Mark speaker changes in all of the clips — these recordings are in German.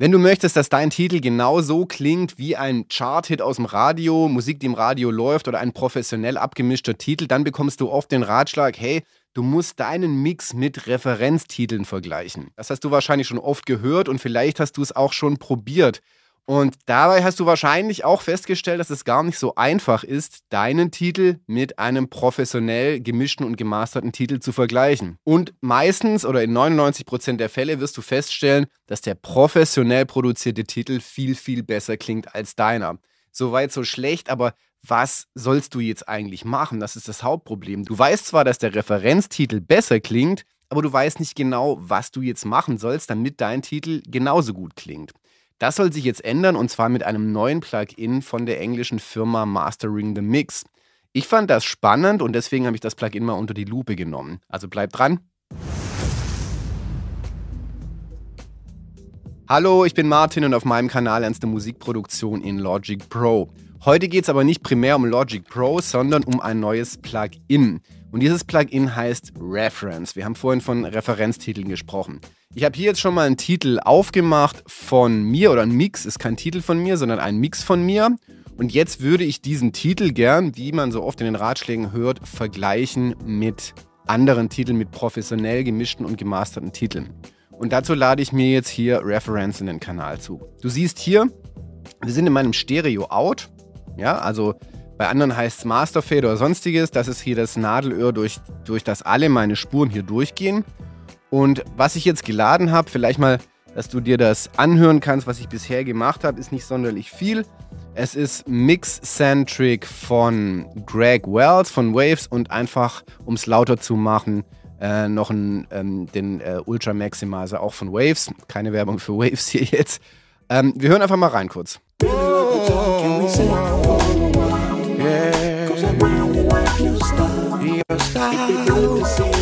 Speaker 1: Wenn du möchtest, dass dein Titel genau so klingt wie ein Chart-Hit aus dem Radio, Musik, die im Radio läuft oder ein professionell abgemischter Titel, dann bekommst du oft den Ratschlag, hey, du musst deinen Mix mit Referenztiteln vergleichen. Das hast du wahrscheinlich schon oft gehört und vielleicht hast du es auch schon probiert. Und dabei hast du wahrscheinlich auch festgestellt, dass es gar nicht so einfach ist, deinen Titel mit einem professionell gemischten und gemasterten Titel zu vergleichen. Und meistens oder in 99% der Fälle wirst du feststellen, dass der professionell produzierte Titel viel, viel besser klingt als deiner. Soweit so schlecht, aber was sollst du jetzt eigentlich machen? Das ist das Hauptproblem. Du weißt zwar, dass der Referenztitel besser klingt, aber du weißt nicht genau, was du jetzt machen sollst, damit dein Titel genauso gut klingt. Das soll sich jetzt ändern und zwar mit einem neuen Plugin von der englischen Firma Mastering the Mix. Ich fand das spannend und deswegen habe ich das Plugin mal unter die Lupe genommen. Also bleibt dran. Hallo, ich bin Martin und auf meinem Kanal Ernste Musikproduktion in Logic Pro. Heute geht es aber nicht primär um Logic Pro, sondern um ein neues Plugin. Und dieses Plugin heißt Reference. Wir haben vorhin von Referenztiteln gesprochen. Ich habe hier jetzt schon mal einen Titel aufgemacht von mir oder ein Mix, ist kein Titel von mir, sondern ein Mix von mir. Und jetzt würde ich diesen Titel gern, wie man so oft in den Ratschlägen hört, vergleichen mit anderen Titeln, mit professionell gemischten und gemasterten Titeln. Und dazu lade ich mir jetzt hier Reference in den Kanal zu. Du siehst hier, wir sind in meinem Stereo-Out. Ja, also bei anderen heißt es Masterfade oder sonstiges. Das ist hier das Nadelöhr, durch, durch das alle meine Spuren hier durchgehen. Und was ich jetzt geladen habe, vielleicht mal, dass du dir das anhören kannst, was ich bisher gemacht habe, ist nicht sonderlich viel. Es ist Mixcentric von Greg Wells von Waves und einfach, um es lauter zu machen, äh, noch einen, ähm, den äh, Ultra Maximizer auch von Waves. Keine Werbung für Waves hier jetzt. Ähm, wir hören einfach mal rein kurz.
Speaker 2: Oh, oh, yeah.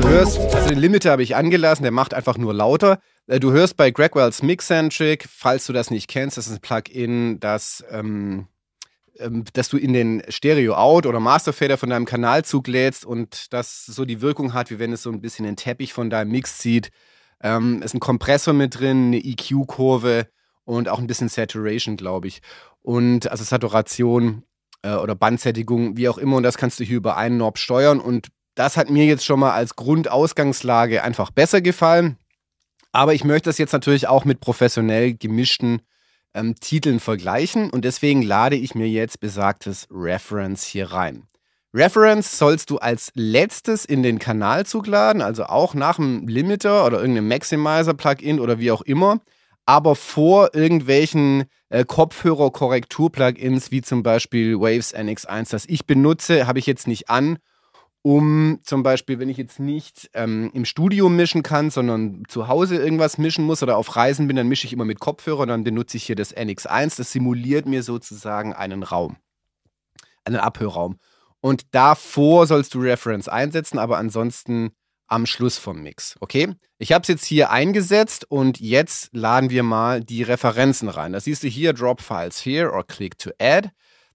Speaker 1: Du hörst, also den Limiter habe ich angelassen, der macht einfach nur lauter. Äh, du hörst bei Gregwells Mixcentric, falls du das nicht kennst, das ist ein Plugin, das, ähm, ähm dass du in den Stereo-Out oder Masterfader von deinem Kanalzug lädst und das so die Wirkung hat, wie wenn es so ein bisschen den Teppich von deinem Mix zieht. Ähm, ist ein Kompressor mit drin, eine EQ-Kurve und auch ein bisschen Saturation, glaube ich. Und also Saturation äh, oder Bandsättigung, wie auch immer. Und das kannst du hier über einen Knob steuern. Und das hat mir jetzt schon mal als Grundausgangslage einfach besser gefallen. Aber ich möchte das jetzt natürlich auch mit professionell gemischten ähm, Titeln vergleichen und deswegen lade ich mir jetzt besagtes Reference hier rein. Reference sollst du als letztes in den Kanalzug laden, also auch nach dem Limiter oder irgendeinem Maximizer-Plugin oder wie auch immer aber vor irgendwelchen äh, Kopfhörer-Korrektur-Plugins, wie zum Beispiel Waves NX1, das ich benutze, habe ich jetzt nicht an, um zum Beispiel, wenn ich jetzt nicht ähm, im Studio mischen kann, sondern zu Hause irgendwas mischen muss oder auf Reisen bin, dann mische ich immer mit Kopfhörer, dann benutze ich hier das NX1, das simuliert mir sozusagen einen Raum, einen Abhörraum. Und davor sollst du Reference einsetzen, aber ansonsten am Schluss vom Mix. Okay? Ich habe es jetzt hier eingesetzt und jetzt laden wir mal die Referenzen rein. Das siehst du hier, Drop Files here or Click to Add.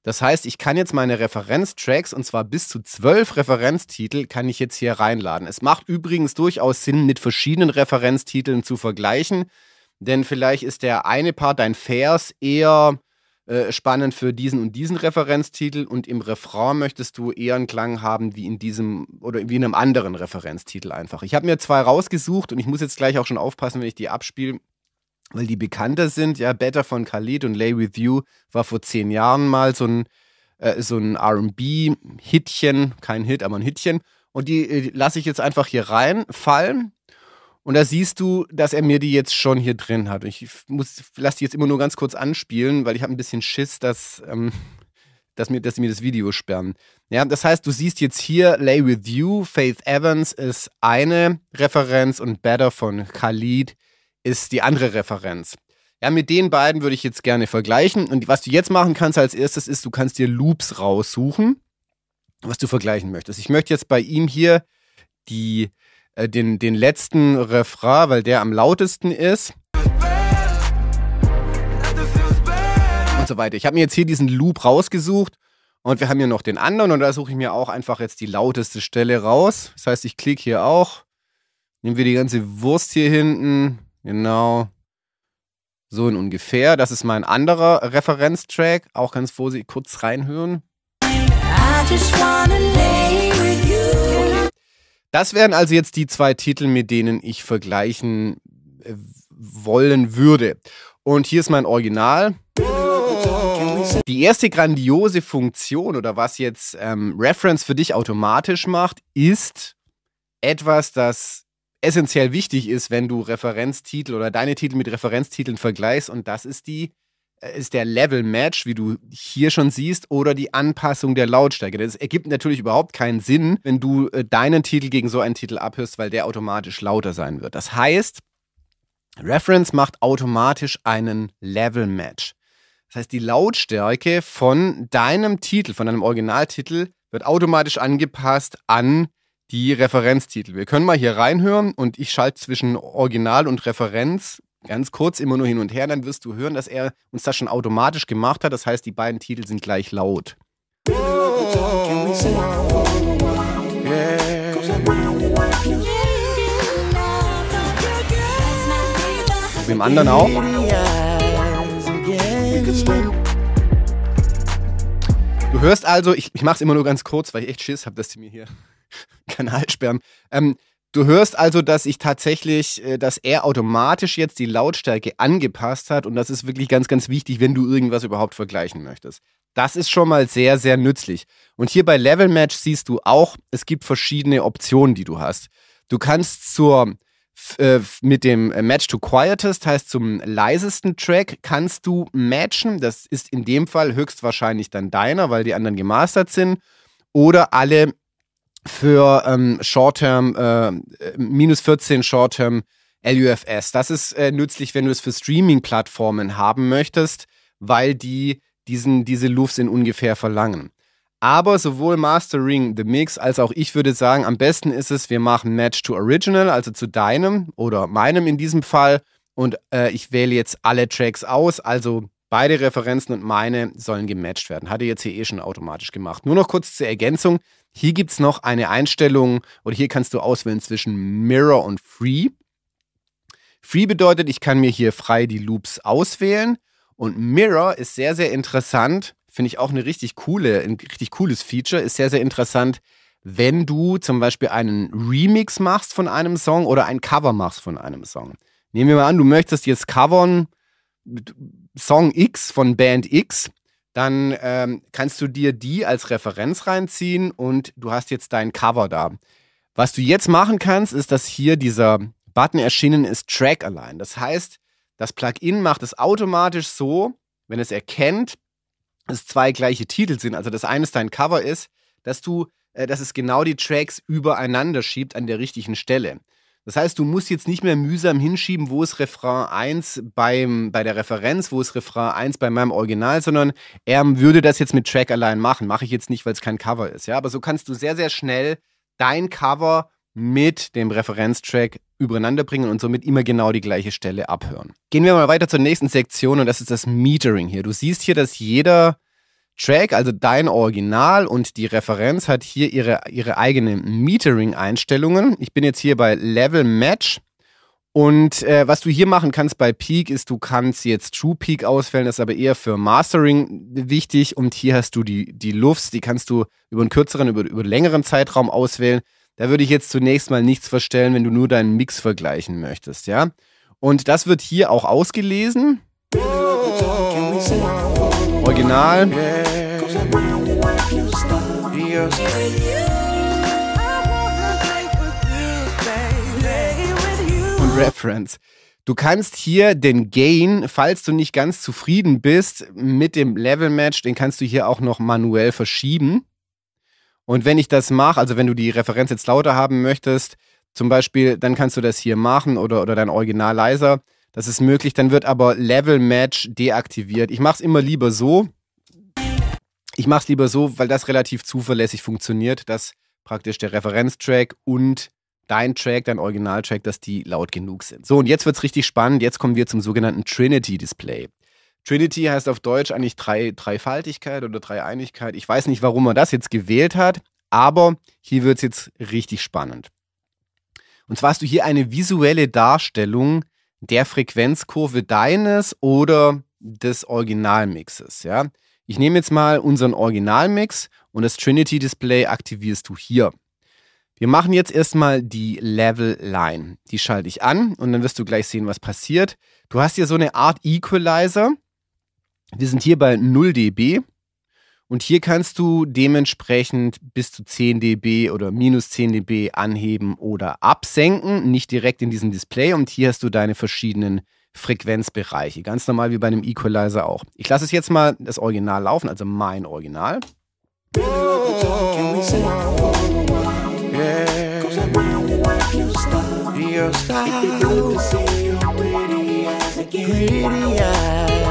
Speaker 1: Das heißt, ich kann jetzt meine Referenztracks und zwar bis zu zwölf Referenztitel kann ich jetzt hier reinladen. Es macht übrigens durchaus Sinn, mit verschiedenen Referenztiteln zu vergleichen, denn vielleicht ist der eine Part, dein Vers, eher äh, spannend für diesen und diesen Referenztitel und im Refrain möchtest du eher einen Klang haben wie in diesem oder wie in einem anderen Referenztitel einfach. Ich habe mir zwei rausgesucht und ich muss jetzt gleich auch schon aufpassen, wenn ich die abspiele, weil die bekannter sind. Ja, Better von Khalid und Lay With You war vor zehn Jahren mal so ein, äh, so ein RB-Hitchen, kein Hit, aber ein Hitchen. Und die äh, lasse ich jetzt einfach hier reinfallen. Und da siehst du, dass er mir die jetzt schon hier drin hat. ich muss, lass die jetzt immer nur ganz kurz anspielen, weil ich habe ein bisschen Schiss, dass, ähm, dass, mir, dass sie mir das Video sperren. Ja, das heißt, du siehst jetzt hier Lay With You, Faith Evans ist eine Referenz und Better von Khalid ist die andere Referenz. Ja, mit den beiden würde ich jetzt gerne vergleichen. Und was du jetzt machen kannst als erstes ist, du kannst dir Loops raussuchen, was du vergleichen möchtest. Ich möchte jetzt bei ihm hier die äh, den, den letzten Refrain, weil der am lautesten ist. Und so weiter. Ich habe mir jetzt hier diesen Loop rausgesucht und wir haben hier noch den anderen und da suche ich mir auch einfach jetzt die lauteste Stelle raus. Das heißt, ich klicke hier auch. Nehmen wir die ganze Wurst hier hinten. Genau. So in ungefähr. Das ist mein anderer Referenztrack. Auch ganz vorsichtig kurz reinhören.
Speaker 2: I just wanna lay
Speaker 1: das wären also jetzt die zwei Titel, mit denen ich vergleichen äh, wollen würde. Und hier ist mein Original. Die erste grandiose Funktion oder was jetzt ähm, Reference für dich automatisch macht, ist etwas, das essentiell wichtig ist, wenn du Referenztitel oder deine Titel mit Referenztiteln vergleichst und das ist die äh, ist der Level-Match, wie du hier schon siehst, oder die Anpassung der Lautstärke. Das ergibt natürlich überhaupt keinen Sinn, wenn du äh, deinen Titel gegen so einen Titel abhörst, weil der automatisch lauter sein wird. Das heißt, Reference macht automatisch einen Level-Match. Das heißt, die Lautstärke von deinem Titel, von deinem Originaltitel, wird automatisch angepasst an die Referenztitel. Wir können mal hier reinhören und ich schalte zwischen Original und Referenz Ganz kurz, immer nur hin und her, dann wirst du hören, dass er uns das schon automatisch gemacht hat. Das heißt, die beiden Titel sind gleich laut.
Speaker 2: Oh,
Speaker 1: Mit dem anderen auch. Du hörst also, ich, ich mache es immer nur ganz kurz, weil ich echt Schiss habe, dass sie mir hier Kanal sperren. Ähm, Du hörst also, dass ich tatsächlich, äh, dass er automatisch jetzt die Lautstärke angepasst hat und das ist wirklich ganz, ganz wichtig, wenn du irgendwas überhaupt vergleichen möchtest. Das ist schon mal sehr, sehr nützlich. Und hier bei Level Match siehst du auch, es gibt verschiedene Optionen, die du hast. Du kannst zur äh, mit dem äh, Match to Quietest, heißt zum leisesten Track, kannst du matchen. Das ist in dem Fall höchstwahrscheinlich dann deiner, weil die anderen gemastert sind. Oder alle für ähm, Short-Term, äh, minus 14 Short-Term LUFS. Das ist äh, nützlich, wenn du es für Streaming-Plattformen haben möchtest, weil die diesen, diese Lufts in ungefähr verlangen. Aber sowohl Mastering, The Mix als auch ich würde sagen, am besten ist es, wir machen Match to Original, also zu deinem oder meinem in diesem Fall. Und äh, ich wähle jetzt alle Tracks aus, also beide Referenzen und meine sollen gematcht werden. Hatte jetzt hier eh schon automatisch gemacht. Nur noch kurz zur Ergänzung. Hier gibt es noch eine Einstellung oder hier kannst du auswählen zwischen Mirror und Free. Free bedeutet, ich kann mir hier frei die Loops auswählen und Mirror ist sehr, sehr interessant. Finde ich auch eine richtig coole, ein richtig cooles Feature. Ist sehr, sehr interessant, wenn du zum Beispiel einen Remix machst von einem Song oder ein Cover machst von einem Song. Nehmen wir mal an, du möchtest jetzt covern Song X von Band X dann ähm, kannst du dir die als Referenz reinziehen und du hast jetzt dein Cover da. Was du jetzt machen kannst, ist, dass hier dieser Button erschienen ist Track Align. Das heißt, das Plugin macht es automatisch so, wenn es erkennt, dass zwei gleiche Titel sind, also das eine ist dein Cover ist, dass du, äh, dass es genau die Tracks übereinander schiebt an der richtigen Stelle. Das heißt, du musst jetzt nicht mehr mühsam hinschieben, wo ist Refrain 1 beim, bei der Referenz, wo ist Refrain 1 bei meinem Original, sondern er würde das jetzt mit Track allein machen. Mache ich jetzt nicht, weil es kein Cover ist. Ja? Aber so kannst du sehr, sehr schnell dein Cover mit dem Referenztrack übereinander bringen und somit immer genau die gleiche Stelle abhören. Gehen wir mal weiter zur nächsten Sektion und das ist das Metering hier. Du siehst hier, dass jeder Track, also dein Original und die Referenz hat hier ihre, ihre eigenen Metering-Einstellungen. Ich bin jetzt hier bei Level Match. Und äh, was du hier machen kannst bei Peak ist, du kannst jetzt True Peak auswählen, das ist aber eher für Mastering wichtig. Und hier hast du die, die Lufts, die kannst du über einen kürzeren, über, über einen längeren Zeitraum auswählen. Da würde ich jetzt zunächst mal nichts verstellen, wenn du nur deinen Mix vergleichen möchtest, ja? Und das wird hier auch ausgelesen. Oh, oh, oh, Original. Und Reference. Du kannst hier den Gain, falls du nicht ganz zufrieden bist mit dem Level Match, den kannst du hier auch noch manuell verschieben. Und wenn ich das mache, also wenn du die Referenz jetzt lauter haben möchtest, zum Beispiel, dann kannst du das hier machen oder, oder dein Original leiser. Das ist möglich. Dann wird aber Level Match deaktiviert. Ich mache es immer lieber so. Ich mache es lieber so, weil das relativ zuverlässig funktioniert, dass praktisch der Referenztrack und dein Track, dein Originaltrack, dass die laut genug sind. So, und jetzt wird es richtig spannend. Jetzt kommen wir zum sogenannten Trinity Display. Trinity heißt auf Deutsch eigentlich drei, Dreifaltigkeit oder Dreieinigkeit. Ich weiß nicht, warum er das jetzt gewählt hat, aber hier wird es jetzt richtig spannend. Und zwar hast du hier eine visuelle Darstellung der Frequenzkurve deines oder des Originalmixes. Ja? Ich nehme jetzt mal unseren Originalmix und das Trinity Display aktivierst du hier. Wir machen jetzt erstmal die Level Line. Die schalte ich an und dann wirst du gleich sehen, was passiert. Du hast hier so eine Art Equalizer. Wir sind hier bei 0 dB. Und hier kannst du dementsprechend bis zu 10 dB oder minus 10 dB anheben oder absenken, nicht direkt in diesem Display. Und hier hast du deine verschiedenen Frequenzbereiche, ganz normal wie bei einem Equalizer auch. Ich lasse es jetzt mal das Original laufen, also mein Original.
Speaker 2: Oh, yeah.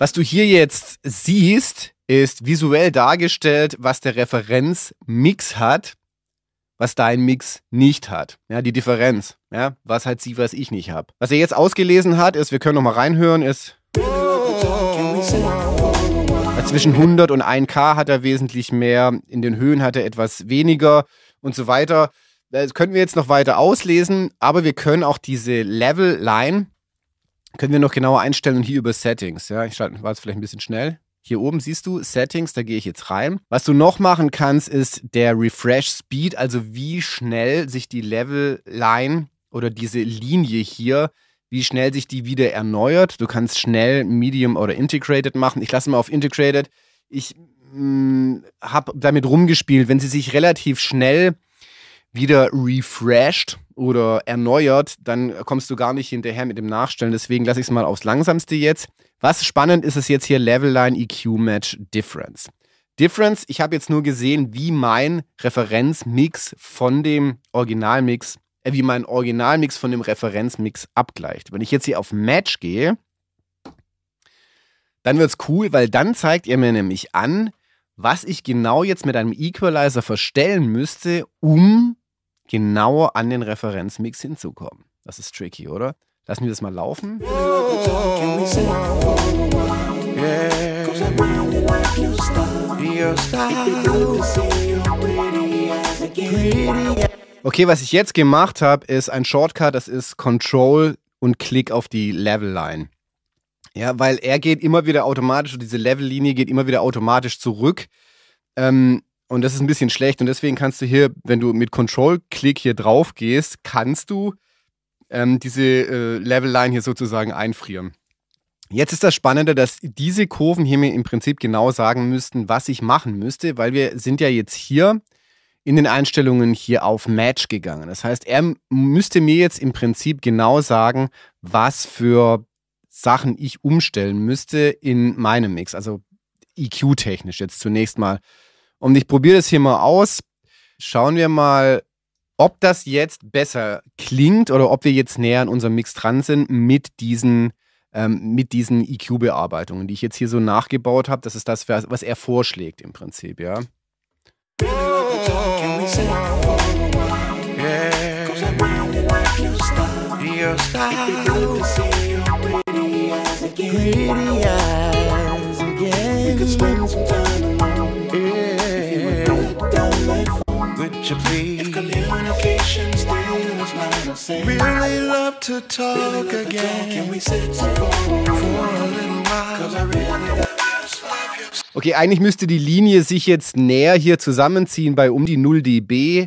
Speaker 1: Was du hier jetzt siehst, ist visuell dargestellt, was der Referenzmix hat, was dein Mix nicht hat. Ja, die Differenz. Ja, was hat sie, was ich nicht habe. Was er jetzt ausgelesen hat, ist, wir können nochmal reinhören, ist. Zwischen 100 und 1K hat er wesentlich mehr, in den Höhen hat er etwas weniger und so weiter. Das äh, können wir jetzt noch weiter auslesen, aber wir können auch diese Level-Line können wir noch genauer einstellen und hier über Settings. Ja, ich schalte, war jetzt vielleicht ein bisschen schnell. Hier oben siehst du Settings, da gehe ich jetzt rein. Was du noch machen kannst, ist der Refresh Speed, also wie schnell sich die Level Line oder diese Linie hier, wie schnell sich die wieder erneuert. Du kannst schnell Medium oder Integrated machen. Ich lasse mal auf Integrated. Ich mm, habe damit rumgespielt, wenn sie sich relativ schnell wieder refreshed, oder erneuert, dann kommst du gar nicht hinterher mit dem Nachstellen. Deswegen lasse ich es mal aufs Langsamste jetzt. Was spannend ist, ist jetzt hier Level Line EQ Match Difference. Difference, ich habe jetzt nur gesehen, wie mein Referenzmix von dem Originalmix, äh, wie mein Originalmix von dem Referenzmix abgleicht. Wenn ich jetzt hier auf Match gehe, dann wird es cool, weil dann zeigt ihr mir nämlich an, was ich genau jetzt mit einem Equalizer verstellen müsste, um genau an den Referenzmix hinzukommen. Das ist tricky, oder? Lassen wir das mal laufen. Okay, was ich jetzt gemacht habe, ist ein Shortcut, das ist Control und Klick auf die Level-Line. Ja, weil er geht immer wieder automatisch, diese Level-Linie geht immer wieder automatisch zurück. Ähm, und das ist ein bisschen schlecht. Und deswegen kannst du hier, wenn du mit Control-Klick hier drauf gehst, kannst du ähm, diese äh, Level-Line hier sozusagen einfrieren. Jetzt ist das Spannende, dass diese Kurven hier mir im Prinzip genau sagen müssten, was ich machen müsste, weil wir sind ja jetzt hier in den Einstellungen hier auf Match gegangen. Das heißt, er müsste mir jetzt im Prinzip genau sagen, was für Sachen ich umstellen müsste in meinem Mix. Also EQ-technisch jetzt zunächst mal und ich probiere das hier mal aus. Schauen wir mal, ob das jetzt besser klingt oder ob wir jetzt näher an unserem Mix dran sind mit diesen, ähm, diesen EQ-Bearbeitungen, die ich jetzt hier so nachgebaut habe. Das ist das, was er vorschlägt im Prinzip, ja.
Speaker 2: Pretty eyes would you be? If communication still was not a Really love to talk really again. Can we sit for, for a little while? Cause I really
Speaker 1: Okay, eigentlich müsste die Linie sich jetzt näher hier zusammenziehen bei um die 0 dB.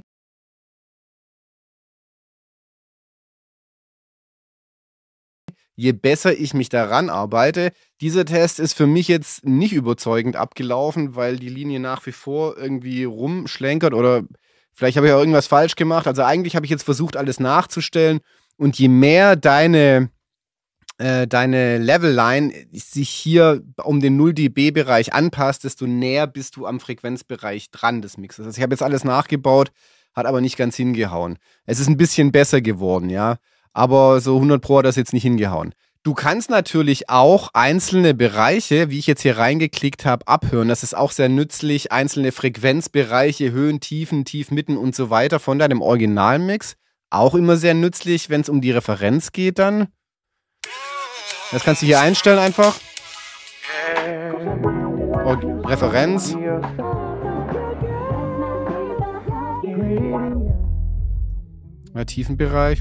Speaker 1: Je besser ich mich daran arbeite, dieser Test ist für mich jetzt nicht überzeugend abgelaufen, weil die Linie nach wie vor irgendwie rumschlenkert oder Vielleicht habe ich auch irgendwas falsch gemacht. Also eigentlich habe ich jetzt versucht, alles nachzustellen. Und je mehr deine, äh, deine Levelline sich hier um den 0 dB-Bereich anpasst, desto näher bist du am Frequenzbereich dran des Mixes. Also ich habe jetzt alles nachgebaut, hat aber nicht ganz hingehauen. Es ist ein bisschen besser geworden, ja. Aber so 100 Pro hat das jetzt nicht hingehauen. Du kannst natürlich auch einzelne Bereiche, wie ich jetzt hier reingeklickt habe, abhören. Das ist auch sehr nützlich, einzelne Frequenzbereiche, Höhen, Tiefen, Tiefmitten und so weiter von deinem Originalmix. Auch immer sehr nützlich, wenn es um die Referenz geht dann. Das kannst du hier einstellen einfach. Und Referenz. Ja, Tiefenbereich.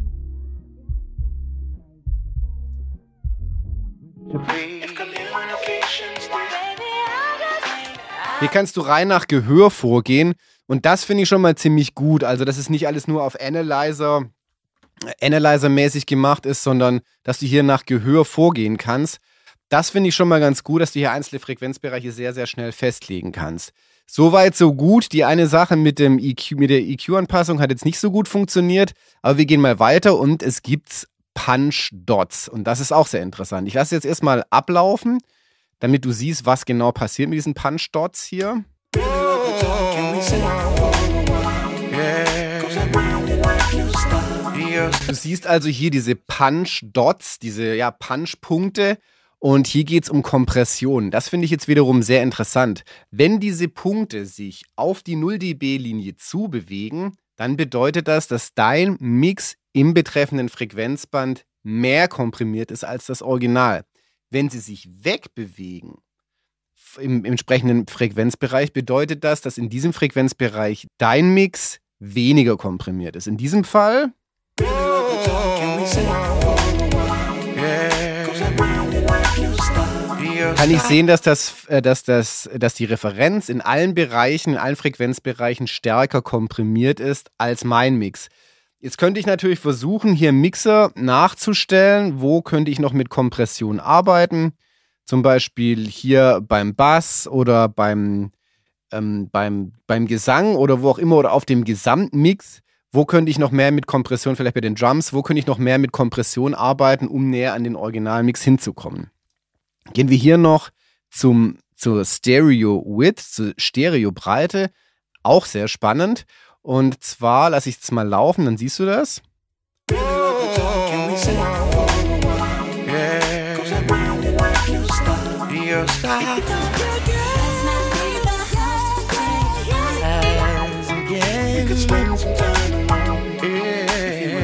Speaker 1: Hier kannst du rein nach Gehör vorgehen und das finde ich schon mal ziemlich gut. Also, dass es nicht alles nur auf Analyzer, Analyzer-mäßig gemacht ist, sondern dass du hier nach Gehör vorgehen kannst. Das finde ich schon mal ganz gut, dass du hier einzelne Frequenzbereiche sehr, sehr schnell festlegen kannst. Soweit, so gut. Die eine Sache mit, dem EQ, mit der EQ-Anpassung hat jetzt nicht so gut funktioniert, aber wir gehen mal weiter und es gibt Punch Dots. Und das ist auch sehr interessant. Ich lasse jetzt erstmal ablaufen, damit du siehst, was genau passiert mit diesen Punch Dots hier. Du siehst also hier diese Punch Dots, diese ja, Punch Punkte. Und hier geht es um Kompression. Das finde ich jetzt wiederum sehr interessant. Wenn diese Punkte sich auf die 0 dB-Linie zubewegen, dann bedeutet das, dass dein Mix im betreffenden Frequenzband mehr komprimiert ist als das Original. Wenn sie sich wegbewegen im, entsprechenden Frequenzbereich, bedeutet das, dass in diesem Frequenzbereich dein Mix weniger komprimiert ist. In diesem Fall. Kann ich sehen, dass, das, äh, dass, das, dass die Referenz in allen Bereichen, in allen Frequenzbereichen stärker komprimiert ist als mein Mix. Jetzt könnte ich natürlich versuchen, hier im Mixer nachzustellen, wo könnte ich noch mit Kompression arbeiten. Zum Beispiel hier beim Bass oder beim, ähm, beim, beim Gesang oder wo auch immer oder auf dem Gesamtmix. Wo könnte ich noch mehr mit Kompression, vielleicht bei den Drums, wo könnte ich noch mehr mit Kompression arbeiten, um näher an den Originalmix hinzukommen? Gehen wir hier noch zum, zur Stereo Width, zur Stereo Breite. Auch sehr spannend. Und zwar lasse ich es mal laufen, dann siehst du das.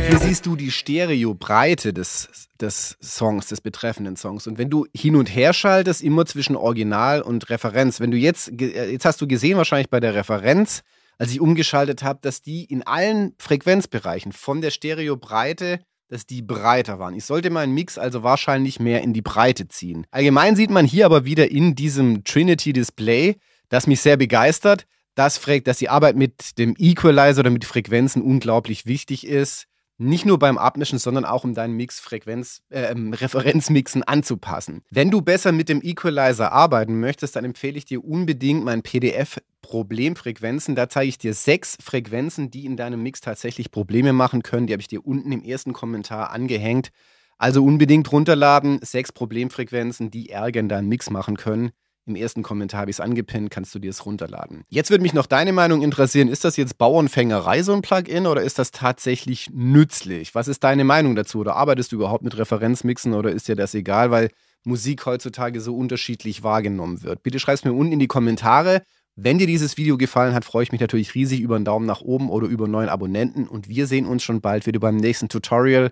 Speaker 1: Hier siehst du die Stereobreite des, des Songs, des betreffenden Songs. Und wenn du hin und her schaltest, immer zwischen Original und Referenz. Wenn du jetzt, äh, jetzt hast du gesehen wahrscheinlich bei der Referenz, als ich umgeschaltet habe, dass die in allen Frequenzbereichen von der Stereobreite dass die breiter waren. Ich sollte meinen Mix also wahrscheinlich mehr in die Breite ziehen. Allgemein sieht man hier aber wieder in diesem Trinity Display, das mich sehr begeistert, dass, dass die Arbeit mit dem Equalizer oder mit Frequenzen unglaublich wichtig ist nicht nur beim Abmischen, sondern auch um deinen Mix Frequenz, äh, Referenzmixen anzupassen. Wenn du besser mit dem Equalizer arbeiten möchtest, dann empfehle ich dir unbedingt mein PDF Problemfrequenzen. Da zeige ich dir sechs Frequenzen, die in deinem Mix tatsächlich Probleme machen können. Die habe ich dir unten im ersten Kommentar angehängt. Also unbedingt runterladen, sechs Problemfrequenzen, die Ärger in deinem Mix machen können. Im ersten Kommentar habe ich es angepinnt, kannst du dir es runterladen. Jetzt würde mich noch deine Meinung interessieren, ist das jetzt Bauernfängerei so ein Plugin oder ist das tatsächlich nützlich? Was ist deine Meinung dazu? Oder arbeitest du überhaupt mit Referenzmixen oder ist dir das egal, weil Musik heutzutage so unterschiedlich wahrgenommen wird? Bitte schreib es mir unten in die Kommentare. Wenn dir dieses Video gefallen hat, freue ich mich natürlich riesig über einen Daumen nach oben oder über neuen Abonnenten und wir sehen uns schon bald wieder beim nächsten Tutorial.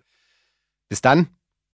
Speaker 1: Bis dann,